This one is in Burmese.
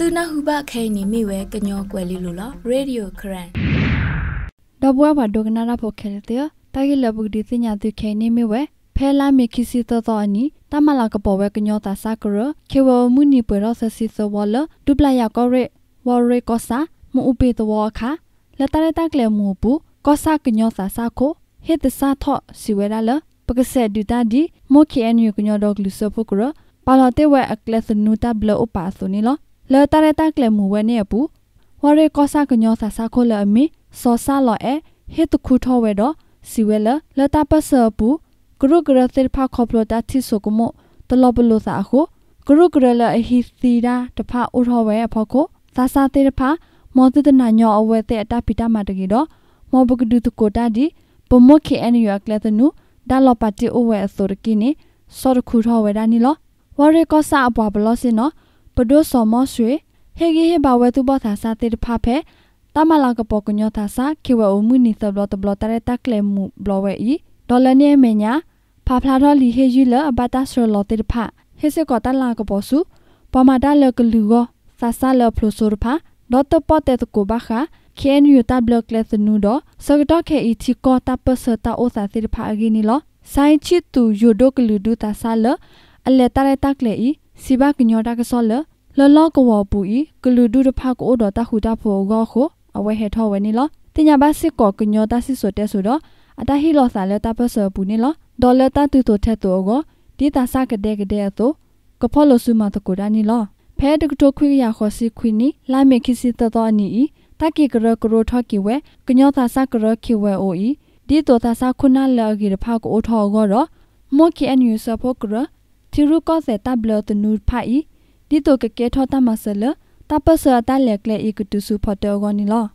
သူနာဟုဘခဲနီမိဝဲကညောကွယ်လီလိုလားရေဒီယိုခရန်ဒဘွားဘဒုကနာရာဖိုခဲတဲ့တာဂီလဘုဒီစညာသူခဲနီမိဝဲဖဲလာမီခီစီတော်တော်အနီတမလာကပေါ်ဝဲကညောတာစာကရခေဝမူနီပရဆစီစဝလဒူပလာယာကောရဲဝရဲကောစာမူဥပေတဝခလတရတကလေမူပူကောစာကညောစာစာကိုဟစ်တစာထော့စီဝဲလာလပက္ကဆက်ဒူတာဒီမိုခီအန်ယူကညောဒေါဂလူဆပုကရပါလာတဲ့ဝဲအကလစနူတာဘလဥပါဆိုနီလောလော်တာရတာကလမူဝဲနေပူဝရဲကောစာကညောစာစာခိုလအမီစောစာလော်အဟေတခုထောဝဲတော့စီဝဲလလတာပစပူဂရုဂရသေဖာခေါပလတာတိဆုကမတလဘလုစာအခုဂရုဂရလအဟီစီရာတဖာဥထောဝဲအဖို့ကိုသာစာသေးတဖာမောတဒနာညောအဝဲတဲ့အတပိတမတကေတော့မောဘဂဒုတကိုတာဒီပမခေအန်ယူအကလတနုဒါလပတိအဝဲအစောရကိနေစောရခုထောဝဲဒါနီလောဝရဲကောစာအပွားဘလောစင်နော်ပဒုစောမောဆွေဟေဂေဟေဘဝဲသူဘောသာစာတေတဖဖဲတမလာကပေါကညောသာစာခေဝအမှုနိသဘလတဘလတရတကလေမှုဘလဝဲဤဒေါ်လနေမညာဖာဖလာတော်လီဟေယူလအဘတာဆရလတေတဖဟေစကတလာကပေါစုပမတာလကလူရောစာစာလဖလိုဆိုရဖာဒေါ်တပတေတကိုဘခါခဲနယူတာဘလကလက်သနူဒစကတော့ခဲအီတီကောတာပစတာအိုသာတေတဖအဂီနီလဆိုင်ချီတူယိုဒိုကလူဒူတာစာလအလက်တရတကလေဤစီဘကညောတာကဆောလလလောကဝပူဤကလူဒူတဖကိုဒတာခုတာဖောဂောခိုအဝဲဟဲထောဝဲနီလတင်ညာဘစစ်ကောကညောတာစစ်ဆိုတဲ့ဆိုတော့အတဟီလောစာလတာပဆောပူနီလဒေါ်လတာတူတိုထက်တောကိုဒီတာစကတဲ့ကတဲ့အသောကဖောလဆုမတကိုဒါနီလဖဲတကတိုခွေရခောစီခွီနီလာမေခိစီတတော်နီဤတကိကရကရိုထကိဝဲကညောတာစကရခိဝဲအိုဤဒီတောတာစခုနာလောဂီရဖာကိုအထောကောတော့မော့ကီအန်ယူဆပ်ဖို့ကရသီရုကောစေတဘလတနူဖိုင်ဒီတိုကကေထောတမဆလတပဆတာလက်လေအီကတူစုဖတ်တော်ဂောနီလော